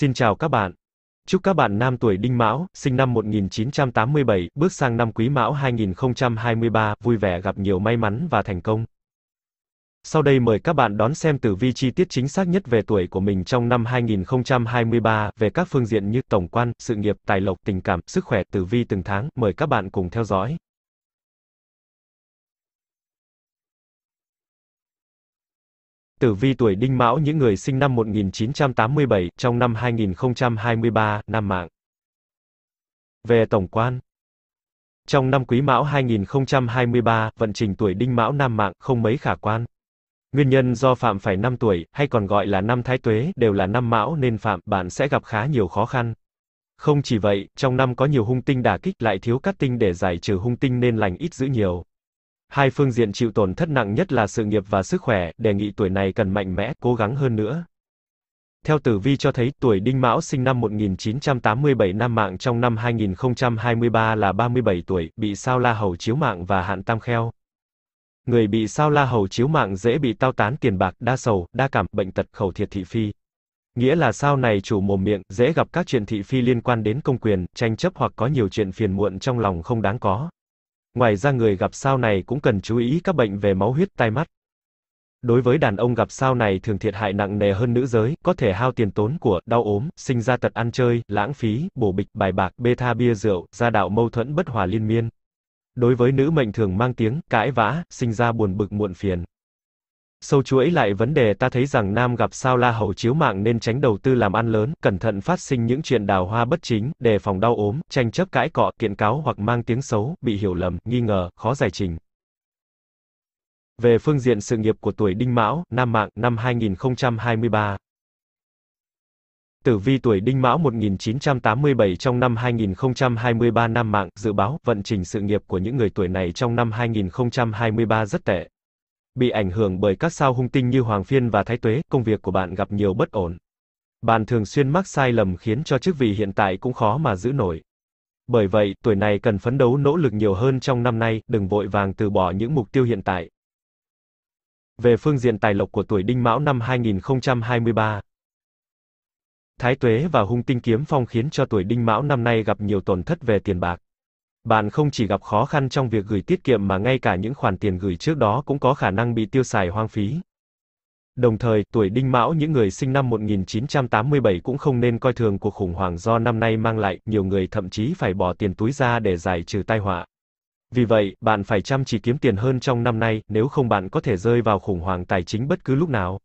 Xin chào các bạn. Chúc các bạn nam tuổi Đinh Mão, sinh năm 1987, bước sang năm Quý Mão 2023, vui vẻ gặp nhiều may mắn và thành công. Sau đây mời các bạn đón xem tử vi chi tiết chính xác nhất về tuổi của mình trong năm 2023, về các phương diện như tổng quan, sự nghiệp, tài lộc, tình cảm, sức khỏe, tử vi từng tháng, mời các bạn cùng theo dõi. Tử vi tuổi Đinh Mão những người sinh năm 1987 trong năm 2023, năm mạng. Về tổng quan. Trong năm Quý Mão 2023, vận trình tuổi Đinh Mão nam mạng không mấy khả quan. Nguyên nhân do phạm phải năm tuổi, hay còn gọi là năm thái tuế, đều là năm mão nên phạm, bạn sẽ gặp khá nhiều khó khăn. Không chỉ vậy, trong năm có nhiều hung tinh đả kích lại thiếu các tinh để giải trừ hung tinh nên lành ít giữ nhiều. Hai phương diện chịu tổn thất nặng nhất là sự nghiệp và sức khỏe, đề nghị tuổi này cần mạnh mẽ, cố gắng hơn nữa. Theo tử vi cho thấy, tuổi Đinh Mão sinh năm 1987 nam mạng trong năm 2023 là 37 tuổi, bị sao la hầu chiếu mạng và hạn tam kheo. Người bị sao la hầu chiếu mạng dễ bị tao tán tiền bạc, đa sầu, đa cảm, bệnh tật, khẩu thiệt thị phi. Nghĩa là sao này chủ mồm miệng, dễ gặp các chuyện thị phi liên quan đến công quyền, tranh chấp hoặc có nhiều chuyện phiền muộn trong lòng không đáng có. Ngoài ra người gặp sao này cũng cần chú ý các bệnh về máu huyết tai mắt. Đối với đàn ông gặp sao này thường thiệt hại nặng nề hơn nữ giới, có thể hao tiền tốn của, đau ốm, sinh ra tật ăn chơi, lãng phí, bổ bịch, bài bạc, bê tha bia rượu, gia đạo mâu thuẫn bất hòa liên miên. Đối với nữ mệnh thường mang tiếng, cãi vã, sinh ra buồn bực muộn phiền. Sâu chuỗi lại vấn đề ta thấy rằng Nam gặp sao la hầu chiếu mạng nên tránh đầu tư làm ăn lớn, cẩn thận phát sinh những chuyện đào hoa bất chính, đề phòng đau ốm, tranh chấp cãi cọ, kiện cáo hoặc mang tiếng xấu, bị hiểu lầm, nghi ngờ, khó giải trình. Về phương diện sự nghiệp của tuổi Đinh Mão, Nam Mạng, năm 2023. Tử vi tuổi Đinh Mão 1987 trong năm 2023 Nam Mạng, dự báo, vận trình sự nghiệp của những người tuổi này trong năm 2023 rất tệ bị ảnh hưởng bởi các sao hung tinh như Hoàng Phiên và Thái Tuế, công việc của bạn gặp nhiều bất ổn. Bạn thường xuyên mắc sai lầm khiến cho chức vị hiện tại cũng khó mà giữ nổi. Bởi vậy, tuổi này cần phấn đấu nỗ lực nhiều hơn trong năm nay, đừng vội vàng từ bỏ những mục tiêu hiện tại. Về phương diện tài lộc của tuổi Đinh Mão năm 2023, Thái Tuế và Hung Tinh Kiếm Phong khiến cho tuổi Đinh Mão năm nay gặp nhiều tổn thất về tiền bạc. Bạn không chỉ gặp khó khăn trong việc gửi tiết kiệm mà ngay cả những khoản tiền gửi trước đó cũng có khả năng bị tiêu xài hoang phí. Đồng thời, tuổi Đinh Mão những người sinh năm 1987 cũng không nên coi thường cuộc khủng hoảng do năm nay mang lại, nhiều người thậm chí phải bỏ tiền túi ra để giải trừ tai họa. Vì vậy, bạn phải chăm chỉ kiếm tiền hơn trong năm nay, nếu không bạn có thể rơi vào khủng hoảng tài chính bất cứ lúc nào.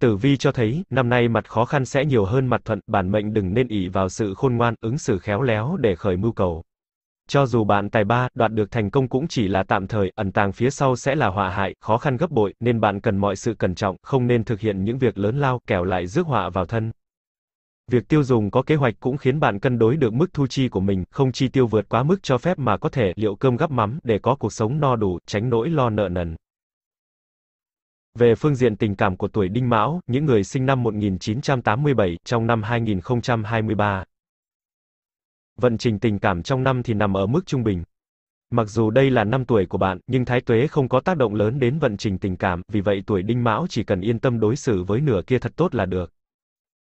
Tử vi cho thấy, năm nay mặt khó khăn sẽ nhiều hơn mặt thuận, bản mệnh đừng nên ỷ vào sự khôn ngoan, ứng xử khéo léo để khởi mưu cầu. Cho dù bạn tài ba, đoạt được thành công cũng chỉ là tạm thời, ẩn tàng phía sau sẽ là họa hại, khó khăn gấp bội, nên bạn cần mọi sự cẩn trọng, không nên thực hiện những việc lớn lao, kẻo lại rước họa vào thân. Việc tiêu dùng có kế hoạch cũng khiến bạn cân đối được mức thu chi của mình, không chi tiêu vượt quá mức cho phép mà có thể liệu cơm gắp mắm để có cuộc sống no đủ, tránh nỗi lo nợ nần. Về phương diện tình cảm của tuổi Đinh Mão, những người sinh năm 1987 trong năm 2023 vận trình tình cảm trong năm thì nằm ở mức trung bình. Mặc dù đây là năm tuổi của bạn, nhưng thái tuế không có tác động lớn đến vận trình tình cảm, vì vậy tuổi đinh mão chỉ cần yên tâm đối xử với nửa kia thật tốt là được.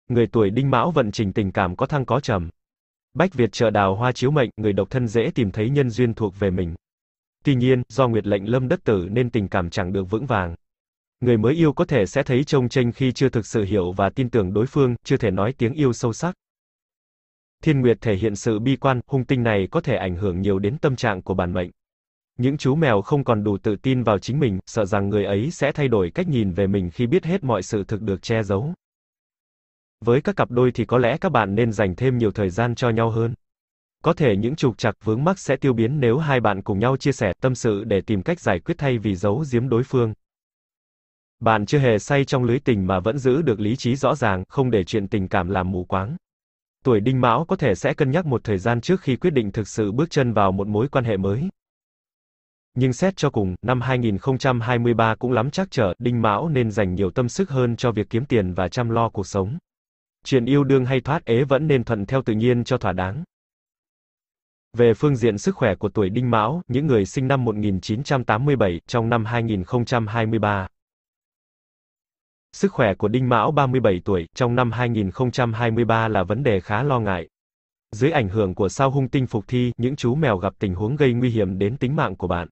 Người tuổi đinh mão vận trình tình cảm có thăng có trầm. Bách Việt trợ đào hoa chiếu mệnh, người độc thân dễ tìm thấy nhân duyên thuộc về mình. Tuy nhiên, do nguyệt lệnh lâm đất tử nên tình cảm chẳng được vững vàng. Người mới yêu có thể sẽ thấy trông tranh khi chưa thực sự hiểu và tin tưởng đối phương, chưa thể nói tiếng yêu sâu sắc. Thiên Nguyệt thể hiện sự bi quan, hung tinh này có thể ảnh hưởng nhiều đến tâm trạng của bản mệnh. Những chú mèo không còn đủ tự tin vào chính mình, sợ rằng người ấy sẽ thay đổi cách nhìn về mình khi biết hết mọi sự thực được che giấu. Với các cặp đôi thì có lẽ các bạn nên dành thêm nhiều thời gian cho nhau hơn. Có thể những trục trặc vướng mắc sẽ tiêu biến nếu hai bạn cùng nhau chia sẻ tâm sự để tìm cách giải quyết thay vì giấu giếm đối phương. Bạn chưa hề say trong lưới tình mà vẫn giữ được lý trí rõ ràng, không để chuyện tình cảm làm mù quáng tuổi đinh mão có thể sẽ cân nhắc một thời gian trước khi quyết định thực sự bước chân vào một mối quan hệ mới. Nhưng xét cho cùng, năm 2023 cũng lắm chắc trở, đinh mão nên dành nhiều tâm sức hơn cho việc kiếm tiền và chăm lo cuộc sống. Chuyện yêu đương hay thoát ế vẫn nên thuận theo tự nhiên cho thỏa đáng. Về phương diện sức khỏe của tuổi Đinh Mão, những người sinh năm 1987 trong năm 2023 Sức khỏe của Đinh Mão 37 tuổi trong năm 2023 là vấn đề khá lo ngại. Dưới ảnh hưởng của sao hung tinh phục thi, những chú mèo gặp tình huống gây nguy hiểm đến tính mạng của bạn.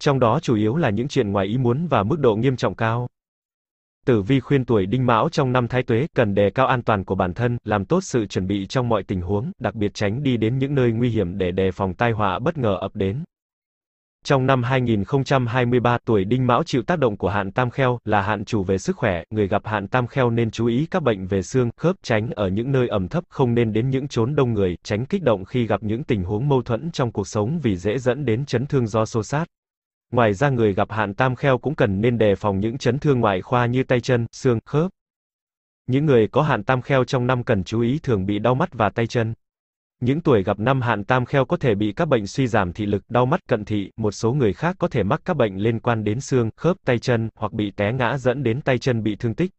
Trong đó chủ yếu là những chuyện ngoài ý muốn và mức độ nghiêm trọng cao. Tử vi khuyên tuổi Đinh Mão trong năm Thái Tuế cần đề cao an toàn của bản thân, làm tốt sự chuẩn bị trong mọi tình huống, đặc biệt tránh đi đến những nơi nguy hiểm để đề phòng tai họa bất ngờ ập đến. Trong năm 2023, tuổi Đinh Mão chịu tác động của hạn Tam Kheo, là hạn chủ về sức khỏe, người gặp hạn Tam Kheo nên chú ý các bệnh về xương, khớp, tránh ở những nơi ẩm thấp, không nên đến những chốn đông người, tránh kích động khi gặp những tình huống mâu thuẫn trong cuộc sống vì dễ dẫn đến chấn thương do xô sát. Ngoài ra người gặp hạn Tam Kheo cũng cần nên đề phòng những chấn thương ngoại khoa như tay chân, xương, khớp. Những người có hạn Tam Kheo trong năm cần chú ý thường bị đau mắt và tay chân. Những tuổi gặp năm hạn tam kheo có thể bị các bệnh suy giảm thị lực, đau mắt, cận thị, một số người khác có thể mắc các bệnh liên quan đến xương, khớp, tay chân, hoặc bị té ngã dẫn đến tay chân bị thương tích.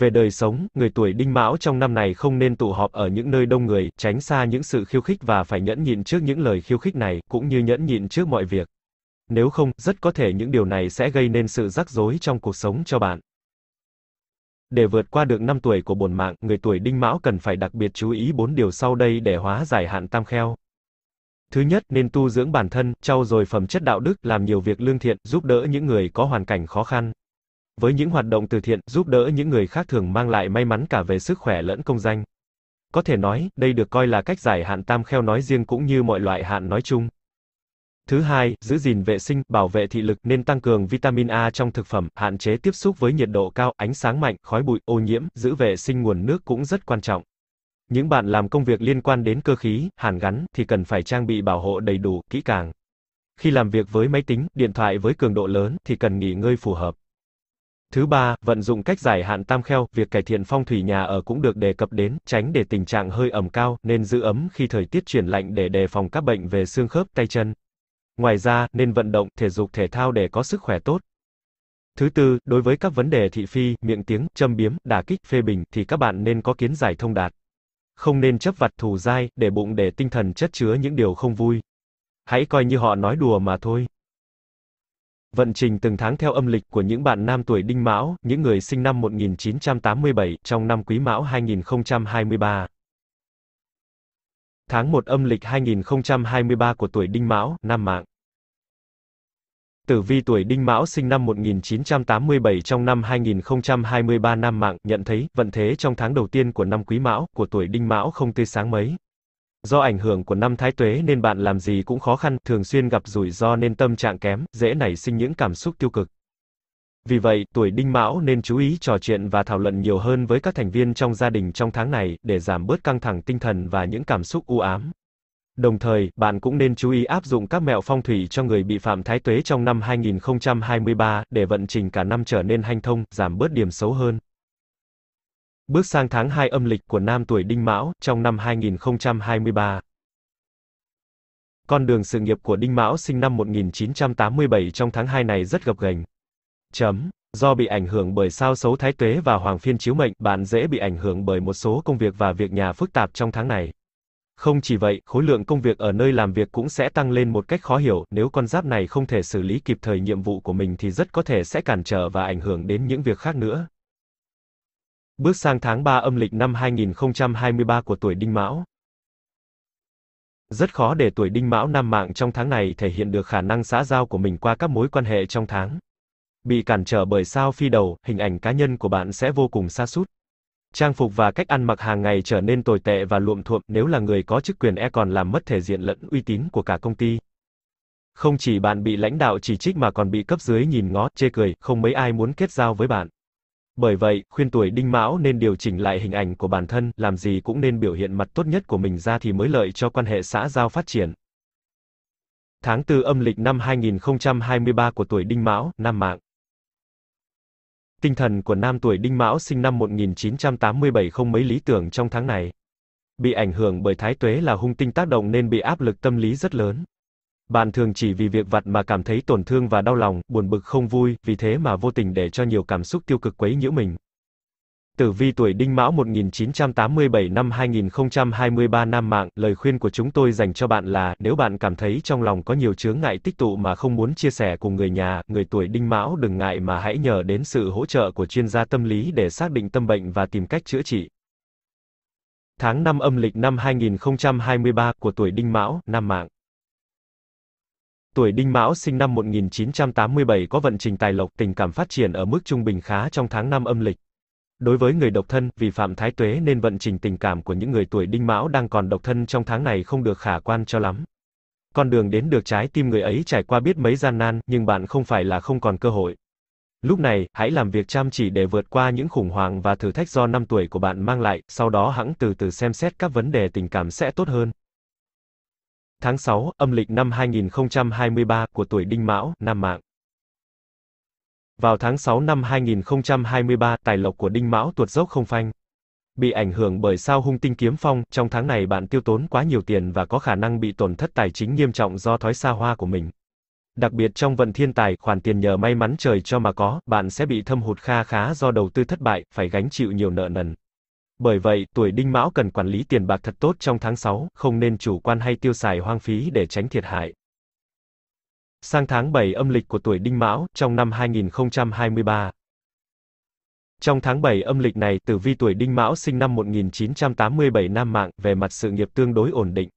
Về đời sống, người tuổi đinh mão trong năm này không nên tụ họp ở những nơi đông người, tránh xa những sự khiêu khích và phải nhẫn nhịn trước những lời khiêu khích này, cũng như nhẫn nhịn trước mọi việc. Nếu không, rất có thể những điều này sẽ gây nên sự rắc rối trong cuộc sống cho bạn. Để vượt qua được năm tuổi của bổn mạng, người tuổi đinh mão cần phải đặc biệt chú ý bốn điều sau đây để hóa giải hạn tam kheo. Thứ nhất, nên tu dưỡng bản thân, trau dồi phẩm chất đạo đức, làm nhiều việc lương thiện, giúp đỡ những người có hoàn cảnh khó khăn. Với những hoạt động từ thiện, giúp đỡ những người khác thường mang lại may mắn cả về sức khỏe lẫn công danh. Có thể nói, đây được coi là cách giải hạn tam kheo nói riêng cũng như mọi loại hạn nói chung. Thứ hai, giữ gìn vệ sinh, bảo vệ thị lực nên tăng cường vitamin A trong thực phẩm, hạn chế tiếp xúc với nhiệt độ cao, ánh sáng mạnh, khói bụi, ô nhiễm, giữ vệ sinh nguồn nước cũng rất quan trọng. Những bạn làm công việc liên quan đến cơ khí, hàn gắn thì cần phải trang bị bảo hộ đầy đủ, kỹ càng. Khi làm việc với máy tính, điện thoại với cường độ lớn thì cần nghỉ ngơi phù hợp. Thứ ba, vận dụng cách giải hạn tam kheo, việc cải thiện phong thủy nhà ở cũng được đề cập đến, tránh để tình trạng hơi ẩm cao nên giữ ấm khi thời tiết chuyển lạnh để đề phòng các bệnh về xương khớp, tay chân. Ngoài ra, nên vận động, thể dục thể thao để có sức khỏe tốt. Thứ tư, đối với các vấn đề thị phi, miệng tiếng, châm biếm, đả kích, phê bình, thì các bạn nên có kiến giải thông đạt. Không nên chấp vặt thù dai, để bụng để tinh thần chất chứa những điều không vui. Hãy coi như họ nói đùa mà thôi. Vận trình từng tháng theo âm lịch của những bạn nam tuổi Đinh Mão, những người sinh năm 1987 trong năm Quý Mão 2023. Tháng 1 âm lịch 2023 của tuổi Đinh Mão, năm mạng. Tử vi tuổi Đinh Mão sinh năm 1987 trong năm 2023 nam mạng, nhận thấy, vận thế trong tháng đầu tiên của năm Quý Mão, của tuổi Đinh Mão không tươi sáng mấy. Do ảnh hưởng của năm Thái Tuế nên bạn làm gì cũng khó khăn, thường xuyên gặp rủi ro nên tâm trạng kém, dễ nảy sinh những cảm xúc tiêu cực. Vì vậy, tuổi Đinh Mão nên chú ý trò chuyện và thảo luận nhiều hơn với các thành viên trong gia đình trong tháng này, để giảm bớt căng thẳng tinh thần và những cảm xúc u ám. Đồng thời, bạn cũng nên chú ý áp dụng các mẹo phong thủy cho người bị phạm thái tuế trong năm 2023 để vận trình cả năm trở nên hanh thông, giảm bớt điểm xấu hơn. Bước sang tháng 2 âm lịch của nam tuổi Đinh Mão trong năm 2023. Con đường sự nghiệp của Đinh Mão sinh năm 1987 trong tháng 2 này rất gập ghềnh. Chấm. Do bị ảnh hưởng bởi sao xấu thái tuế và hoàng phiên chiếu mệnh, bạn dễ bị ảnh hưởng bởi một số công việc và việc nhà phức tạp trong tháng này. Không chỉ vậy, khối lượng công việc ở nơi làm việc cũng sẽ tăng lên một cách khó hiểu, nếu con giáp này không thể xử lý kịp thời nhiệm vụ của mình thì rất có thể sẽ cản trở và ảnh hưởng đến những việc khác nữa. Bước sang tháng 3 âm lịch năm 2023 của tuổi Đinh Mão. Rất khó để tuổi Đinh Mão nam mạng trong tháng này thể hiện được khả năng xã giao của mình qua các mối quan hệ trong tháng. Bị cản trở bởi sao phi đầu, hình ảnh cá nhân của bạn sẽ vô cùng xa sút Trang phục và cách ăn mặc hàng ngày trở nên tồi tệ và luộm thuộm nếu là người có chức quyền e còn làm mất thể diện lẫn uy tín của cả công ty. Không chỉ bạn bị lãnh đạo chỉ trích mà còn bị cấp dưới nhìn ngó, chê cười, không mấy ai muốn kết giao với bạn. Bởi vậy, khuyên tuổi đinh mão nên điều chỉnh lại hình ảnh của bản thân, làm gì cũng nên biểu hiện mặt tốt nhất của mình ra thì mới lợi cho quan hệ xã giao phát triển. Tháng 4 âm lịch năm 2023 của tuổi đinh mão, năm mạng tinh thần của nam tuổi Đinh Mão sinh năm 1987 không mấy lý tưởng trong tháng này. Bị ảnh hưởng bởi thái tuế là hung tinh tác động nên bị áp lực tâm lý rất lớn. Bạn thường chỉ vì việc vặt mà cảm thấy tổn thương và đau lòng, buồn bực không vui, vì thế mà vô tình để cho nhiều cảm xúc tiêu cực quấy nhiễu mình tử vi tuổi Đinh Mão 1987 năm 2023 Nam Mạng, lời khuyên của chúng tôi dành cho bạn là, nếu bạn cảm thấy trong lòng có nhiều chướng ngại tích tụ mà không muốn chia sẻ cùng người nhà, người tuổi Đinh Mão đừng ngại mà hãy nhờ đến sự hỗ trợ của chuyên gia tâm lý để xác định tâm bệnh và tìm cách chữa trị. Tháng 5 âm lịch năm 2023 của tuổi Đinh Mão, Nam Mạng. Tuổi Đinh Mão sinh năm 1987 có vận trình tài lộc tình cảm phát triển ở mức trung bình khá trong tháng 5 âm lịch. Đối với người độc thân, vì phạm thái tuế nên vận trình tình cảm của những người tuổi đinh mão đang còn độc thân trong tháng này không được khả quan cho lắm. Con đường đến được trái tim người ấy trải qua biết mấy gian nan, nhưng bạn không phải là không còn cơ hội. Lúc này, hãy làm việc chăm chỉ để vượt qua những khủng hoảng và thử thách do năm tuổi của bạn mang lại, sau đó hãng từ từ xem xét các vấn đề tình cảm sẽ tốt hơn. Tháng 6, âm lịch năm 2023 của tuổi Đinh Mão, Nam Mạng. Vào tháng 6 năm 2023, tài lộc của Đinh Mão tuột dốc không phanh. Bị ảnh hưởng bởi sao hung tinh kiếm phong, trong tháng này bạn tiêu tốn quá nhiều tiền và có khả năng bị tổn thất tài chính nghiêm trọng do thói xa hoa của mình. Đặc biệt trong vận thiên tài, khoản tiền nhờ may mắn trời cho mà có, bạn sẽ bị thâm hụt kha khá do đầu tư thất bại, phải gánh chịu nhiều nợ nần. Bởi vậy, tuổi đinh mão cần quản lý tiền bạc thật tốt trong tháng 6, không nên chủ quan hay tiêu xài hoang phí để tránh thiệt hại sang tháng 7 âm lịch của tuổi Đinh Mão trong năm 2023. Trong tháng 7 âm lịch này, tử vi tuổi Đinh Mão sinh năm 1987 nam mạng, về mặt sự nghiệp tương đối ổn định.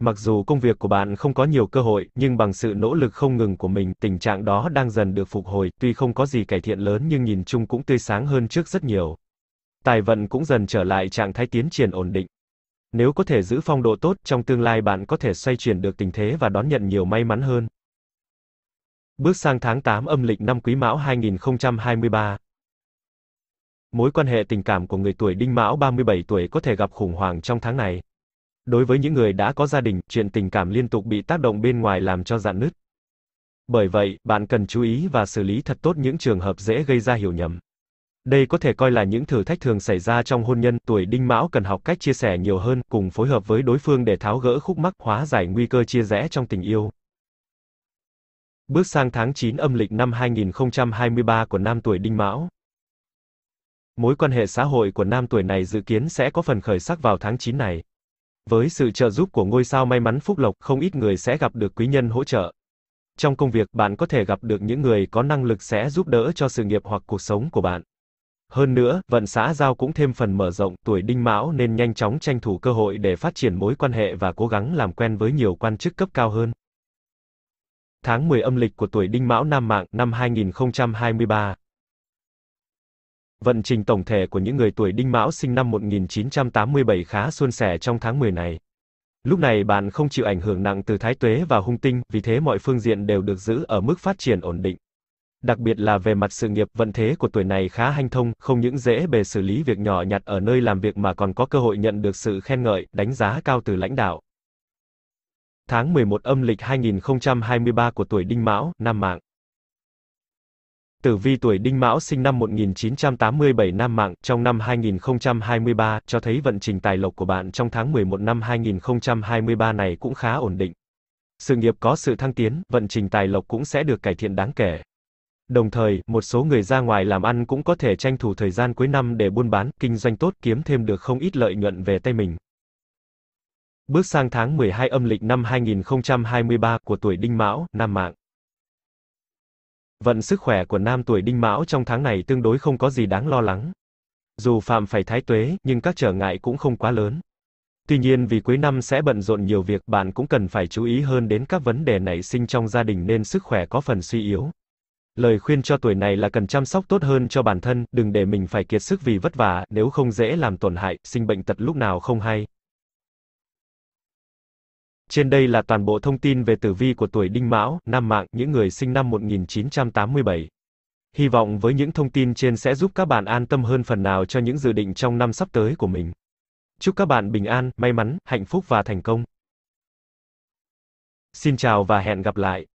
Mặc dù công việc của bạn không có nhiều cơ hội, nhưng bằng sự nỗ lực không ngừng của mình, tình trạng đó đang dần được phục hồi, tuy không có gì cải thiện lớn nhưng nhìn chung cũng tươi sáng hơn trước rất nhiều. Tài vận cũng dần trở lại trạng thái tiến triển ổn định. Nếu có thể giữ phong độ tốt, trong tương lai bạn có thể xoay chuyển được tình thế và đón nhận nhiều may mắn hơn. Bước sang tháng 8 âm lịch năm Quý Mão 2023. Mối quan hệ tình cảm của người tuổi Đinh Mão 37 tuổi có thể gặp khủng hoảng trong tháng này. Đối với những người đã có gia đình, chuyện tình cảm liên tục bị tác động bên ngoài làm cho dạn nứt. Bởi vậy, bạn cần chú ý và xử lý thật tốt những trường hợp dễ gây ra hiểu nhầm. Đây có thể coi là những thử thách thường xảy ra trong hôn nhân, tuổi Đinh Mão cần học cách chia sẻ nhiều hơn, cùng phối hợp với đối phương để tháo gỡ khúc mắc, hóa giải nguy cơ chia rẽ trong tình yêu. Bước sang tháng 9 âm lịch năm 2023 của nam tuổi Đinh Mão. Mối quan hệ xã hội của nam tuổi này dự kiến sẽ có phần khởi sắc vào tháng 9 này. Với sự trợ giúp của ngôi sao may mắn phúc lộc, không ít người sẽ gặp được quý nhân hỗ trợ. Trong công việc, bạn có thể gặp được những người có năng lực sẽ giúp đỡ cho sự nghiệp hoặc cuộc sống của bạn. Hơn nữa, vận xã giao cũng thêm phần mở rộng, tuổi đinh mão nên nhanh chóng tranh thủ cơ hội để phát triển mối quan hệ và cố gắng làm quen với nhiều quan chức cấp cao hơn tháng 10 âm lịch của tuổi Đinh Mão Nam Mạng năm 2023. Vận trình tổng thể của những người tuổi Đinh Mão sinh năm 1987 khá suôn sẻ trong tháng 10 này. Lúc này bạn không chịu ảnh hưởng nặng từ thái tuế và hung tinh, vì thế mọi phương diện đều được giữ ở mức phát triển ổn định. Đặc biệt là về mặt sự nghiệp, vận thế của tuổi này khá hanh thông, không những dễ bề xử lý việc nhỏ nhặt ở nơi làm việc mà còn có cơ hội nhận được sự khen ngợi, đánh giá cao từ lãnh đạo tháng 11 âm lịch 2023 của tuổi Đinh Mão, Nam Mạng. Tử vi tuổi Đinh Mão sinh năm 1987 Nam Mạng, trong năm 2023, cho thấy vận trình tài lộc của bạn trong tháng 11 năm 2023 này cũng khá ổn định. Sự nghiệp có sự thăng tiến, vận trình tài lộc cũng sẽ được cải thiện đáng kể. Đồng thời, một số người ra ngoài làm ăn cũng có thể tranh thủ thời gian cuối năm để buôn bán, kinh doanh tốt kiếm thêm được không ít lợi nhuận về tay mình. Bước sang tháng 12 âm lịch năm 2023 của tuổi Đinh Mão, Nam Mạng. Vận sức khỏe của nam tuổi Đinh Mão trong tháng này tương đối không có gì đáng lo lắng. Dù phạm phải thái tuế, nhưng các trở ngại cũng không quá lớn. Tuy nhiên vì cuối năm sẽ bận rộn nhiều việc, bạn cũng cần phải chú ý hơn đến các vấn đề nảy sinh trong gia đình nên sức khỏe có phần suy yếu. Lời khuyên cho tuổi này là cần chăm sóc tốt hơn cho bản thân, đừng để mình phải kiệt sức vì vất vả, nếu không dễ làm tổn hại, sinh bệnh tật lúc nào không hay. Trên đây là toàn bộ thông tin về tử vi của tuổi Đinh Mão, Nam Mạng, những người sinh năm 1987. Hy vọng với những thông tin trên sẽ giúp các bạn an tâm hơn phần nào cho những dự định trong năm sắp tới của mình. Chúc các bạn bình an, may mắn, hạnh phúc và thành công. Xin chào và hẹn gặp lại.